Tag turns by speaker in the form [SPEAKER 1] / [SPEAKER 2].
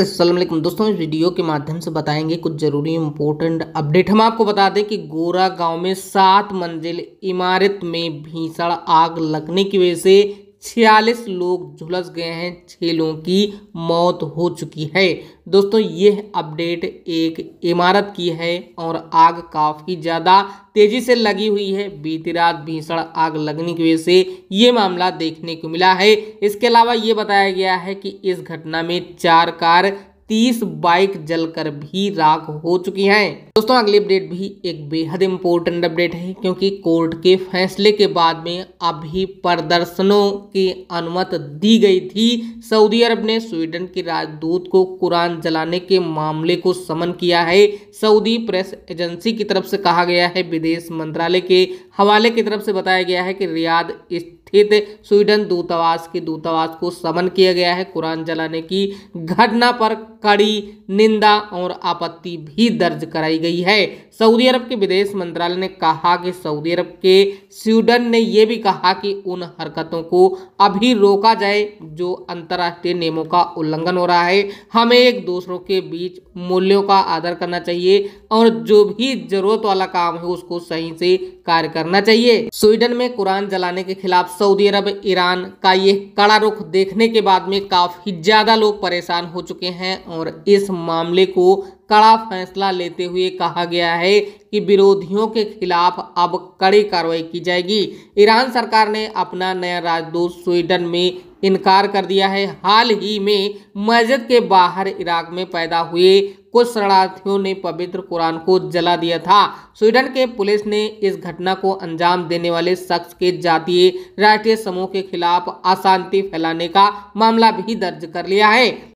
[SPEAKER 1] असलम दोस्तों इस वीडियो के माध्यम से बताएंगे कुछ ज़रूरी इम्पोर्टेंट अपडेट हम आपको बता दें कि गोरा गांव में सात मंजिल इमारत में भीषण आग लगने की वजह से छियालीस लोग झुलस गए हैं छः लोगों की मौत हो चुकी है दोस्तों यह अपडेट एक इमारत की है और आग काफ़ी ज़्यादा तेज़ी से लगी हुई है बीती रात भीषण आग लगने की वजह से ये मामला देखने को मिला है इसके अलावा ये बताया गया है कि इस घटना में चार कार तीस बाइक जलकर भी राख हो चुकी हैं दोस्तों अगली अपडेट भी एक बेहद इम्पोर्टेंट अपडेट है क्योंकि कोर्ट के फैसले के बाद में अभी प्रदर्शनों की अनुमति दी गई थी सऊदी अरब ने स्वीडन के राजदूत को कुरान जलाने के मामले को समन किया है सऊदी प्रेस एजेंसी की तरफ से कहा गया है विदेश मंत्रालय के हवाले की तरफ से बताया गया है कि रियाद स्थित स्वीडन दूतावास के दूतावास को समन किया गया है कुरान जलाने की घटना पर कड़ी निंदा और आपत्ति भी दर्ज कराई गई है सऊदी अरब के विदेश मंत्रालय ने कहा कि सऊदी अरब के स्वीडन ने यह भी कहा कि उन हरकतों को अभी रोका जाए जो अंतर्राष्ट्रीय नियमों का उल्लंघन हो रहा है हमें एक दूसरों के बीच मूल्यों का आदर करना चाहिए और जो भी जरूरत वाला काम है उसको सही से कार्य कर करना चाहिए स्वीडन में कुरान जलाने के खिलाफ सऊदी अरब ईरान का ये कड़ा रुख देखने के बाद में काफी ज्यादा लोग परेशान हो चुके हैं और इस मामले को कड़ा फैसला लेते हुए कहा गया है कि विरोधियों के खिलाफ अब कड़ी कार्रवाई की जाएगी ईरान सरकार ने अपना नया राजदूत स्वीडन में इनकार कर दिया है हाल ही में मस्जिद के बाहर इराक में पैदा हुए कुछ शरणार्थियों ने पवित्र कुरान को जला दिया था स्वीडन के पुलिस ने इस घटना को अंजाम देने वाले शख्स के जातीय राष्ट्रीय समूह के खिलाफ अशांति फैलाने का मामला भी दर्ज कर लिया है